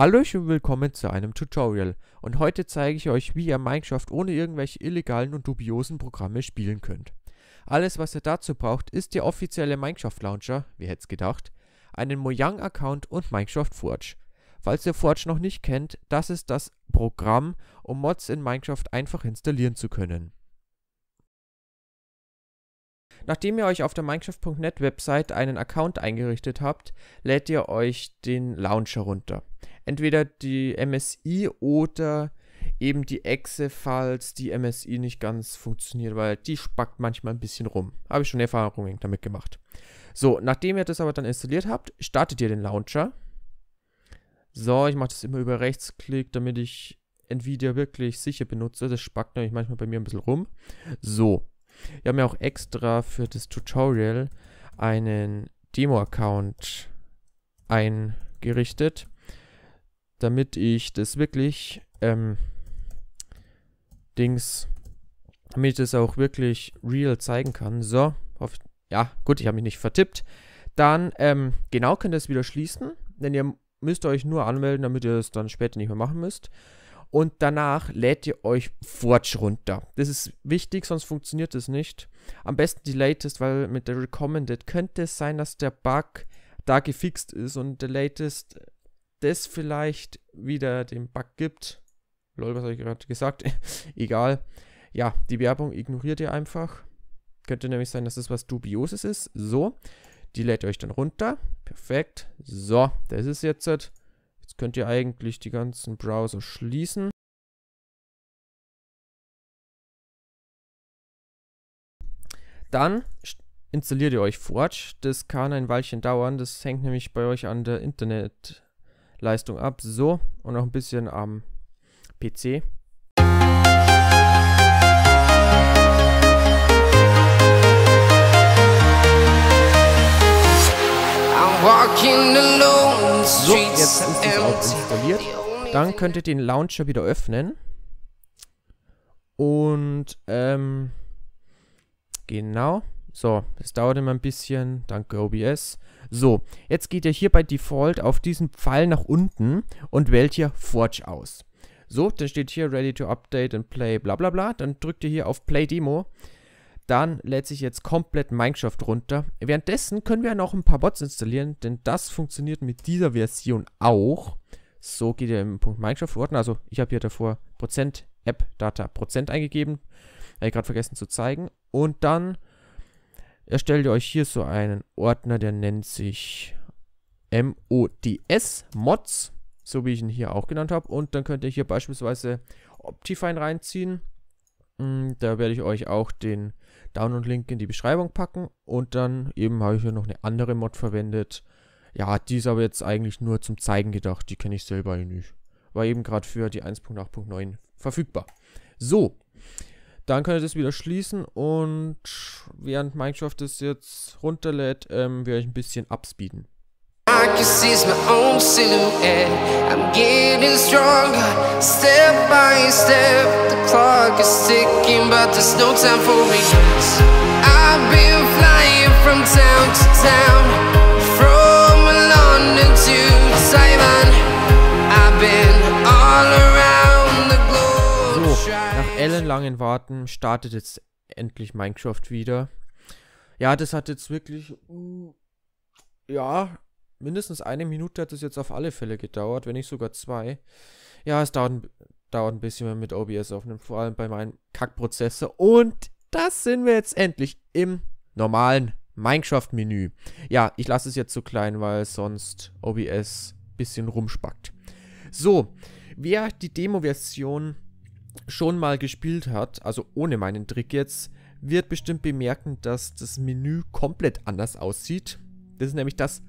Hallo und willkommen zu einem Tutorial und heute zeige ich euch, wie ihr Minecraft ohne irgendwelche illegalen und dubiosen Programme spielen könnt. Alles was ihr dazu braucht ist der offizielle Minecraft Launcher, wie hätte es gedacht, einen Mojang Account und Minecraft Forge. Falls ihr Forge noch nicht kennt, das ist das Programm, um Mods in Minecraft einfach installieren zu können. Nachdem ihr euch auf der Minecraft.net Website einen Account eingerichtet habt, lädt ihr euch den Launcher runter entweder die MSI oder eben die Echse, falls die MSI nicht ganz funktioniert, weil die spackt manchmal ein bisschen rum. Habe ich schon Erfahrungen damit gemacht. So, nachdem ihr das aber dann installiert habt, startet ihr den Launcher. So, ich mache das immer über Rechtsklick, damit ich Nvidia wirklich sicher benutze. Das spackt nämlich manchmal bei mir ein bisschen rum. So, wir haben ja auch extra für das Tutorial einen Demo-Account eingerichtet damit ich das wirklich, ähm, Dings, damit ich das auch wirklich real zeigen kann. So, hoffe, ja, gut, ich habe mich nicht vertippt. Dann, ähm, genau könnt ihr es wieder schließen, denn ihr müsst euch nur anmelden, damit ihr es dann später nicht mehr machen müsst. Und danach lädt ihr euch Forge runter. Das ist wichtig, sonst funktioniert es nicht. Am besten die Latest, weil mit der Recommended könnte es sein, dass der Bug da gefixt ist und der Latest das vielleicht wieder den Bug gibt. Lol, was habe ich gerade gesagt? Egal. Ja, die Werbung ignoriert ihr einfach. Könnte nämlich sein, dass das was Dubioses ist. So, die lädt ihr euch dann runter. Perfekt. So, das ist jetzt. Jetzt könnt ihr eigentlich die ganzen Browser schließen. Dann installiert ihr euch Forge. Das kann ein Weilchen dauern. Das hängt nämlich bei euch an der Internet Leistung ab. So, und noch ein bisschen am PC. So, jetzt ist es auch installiert. Dann könnt ihr den Launcher wieder öffnen. Und, ähm, genau. So, es dauert immer ein bisschen. Danke OBS. So, jetzt geht ihr hier bei Default auf diesen Pfeil nach unten und wählt hier Forge aus. So, dann steht hier Ready to Update and Play, bla bla bla. Dann drückt ihr hier auf Play Demo. Dann lädt sich jetzt komplett Minecraft runter. Währenddessen können wir noch ein paar Bots installieren, denn das funktioniert mit dieser Version auch. So geht ihr im Punkt Minecraft-Ordner. Also ich habe hier davor Prozent App Data Prozent eingegeben. Habe ich gerade vergessen zu zeigen. Und dann Erstellt ihr euch hier so einen Ordner, der nennt sich MODS, Mods, so wie ich ihn hier auch genannt habe. Und dann könnt ihr hier beispielsweise Optifine reinziehen. Mm, da werde ich euch auch den Download-Link in die Beschreibung packen. Und dann eben habe ich hier noch eine andere Mod verwendet. Ja, die ist aber jetzt eigentlich nur zum Zeigen gedacht. Die kenne ich selber nicht. War eben gerade für die 1.8.9 verfügbar. So, dann könnt ihr das wieder schließen und während Minecraft das jetzt runterlädt, ähm, werde ich ein bisschen upspeeden. I can seize my own silhouette. I'm getting stronger, step by step. The clock is ticking, but there's no time for regrets. langen Warten startet jetzt endlich Minecraft wieder. Ja, das hat jetzt wirklich. Mm, ja, mindestens eine Minute hat es jetzt auf alle Fälle gedauert, wenn nicht sogar zwei. Ja, es dauert, dauert ein bisschen, wenn mit OBS aufnehmen, vor allem bei meinem Kackprozessor. Und das sind wir jetzt endlich im normalen Minecraft-Menü. Ja, ich lasse es jetzt so klein, weil sonst OBS bisschen rumspackt. So, wer die Demo-Version schon mal gespielt hat, also ohne meinen Trick jetzt, wird bestimmt bemerken, dass das Menü komplett anders aussieht. Das ist nämlich das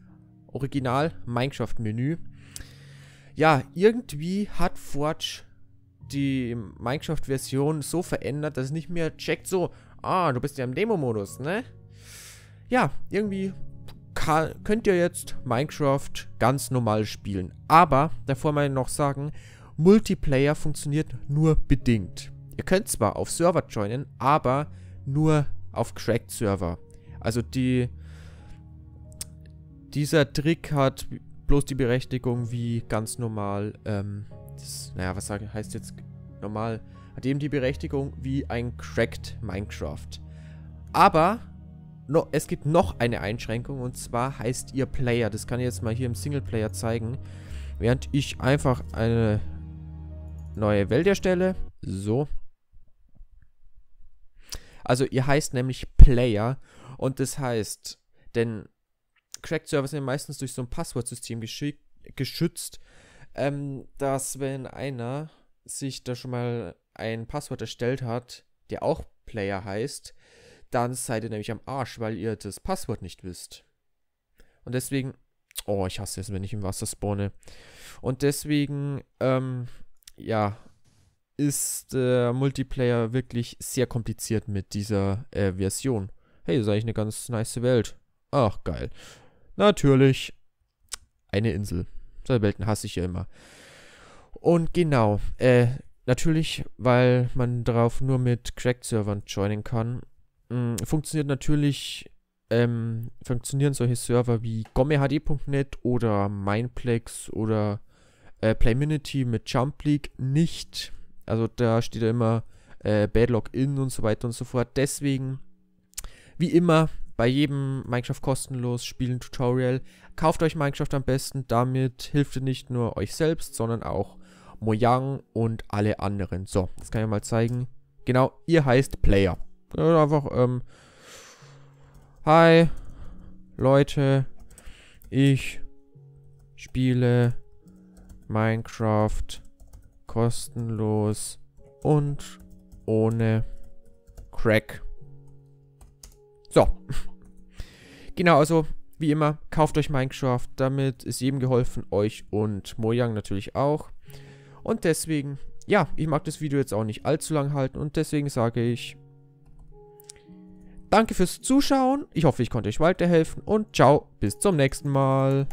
Original Minecraft Menü. Ja, irgendwie hat Forge die Minecraft Version so verändert, dass es nicht mehr checkt so, ah, du bist ja im Demo-Modus, ne? Ja, irgendwie kann, könnt ihr jetzt Minecraft ganz normal spielen. Aber, davor mal noch sagen, Multiplayer funktioniert nur bedingt. Ihr könnt zwar auf Server joinen, aber nur auf Cracked Server. Also die, dieser Trick hat bloß die Berechtigung wie ganz normal, ähm, das, naja, was heißt jetzt normal, hat eben die Berechtigung wie ein Cracked Minecraft. Aber no, es gibt noch eine Einschränkung und zwar heißt ihr Player. Das kann ich jetzt mal hier im Singleplayer zeigen. Während ich einfach eine neue Welt erstelle. So. Also ihr heißt nämlich Player und das heißt, denn Cracked Server sind meistens durch so ein Passwortsystem geschützt, ähm, dass wenn einer sich da schon mal ein Passwort erstellt hat, der auch Player heißt, dann seid ihr nämlich am Arsch, weil ihr das Passwort nicht wisst. Und deswegen, oh, ich hasse es, wenn ich im Wasser spawne. Und deswegen, ähm, ja, ist äh, Multiplayer wirklich sehr kompliziert mit dieser äh, Version. Hey, sei ich eine ganz nice Welt. Ach, geil. Natürlich. Eine Insel. Solche Welten hasse ich ja immer. Und genau, äh, natürlich, weil man darauf nur mit Cracked-Servern joinen kann, mh, hm, funktioniert natürlich ähm, funktionieren solche Server wie gommehd.net oder Mineplex oder äh, Playminity mit Jump League nicht. Also da steht ja immer äh, Badlock in und so weiter und so fort. Deswegen, wie immer, bei jedem Minecraft kostenlos spielen Tutorial, kauft euch Minecraft am besten. Damit hilft ihr nicht nur euch selbst, sondern auch Mojang und alle anderen. So, das kann ich mal zeigen. Genau, ihr heißt Player. Oder einfach, ähm, hi, Leute, ich spiele Minecraft kostenlos und ohne Crack. So. Genau, also wie immer, kauft euch Minecraft. Damit ist jedem geholfen, euch und Mojang natürlich auch. Und deswegen, ja, ich mag das Video jetzt auch nicht allzu lang halten und deswegen sage ich Danke fürs Zuschauen. Ich hoffe, ich konnte euch weiterhelfen und ciao, bis zum nächsten Mal.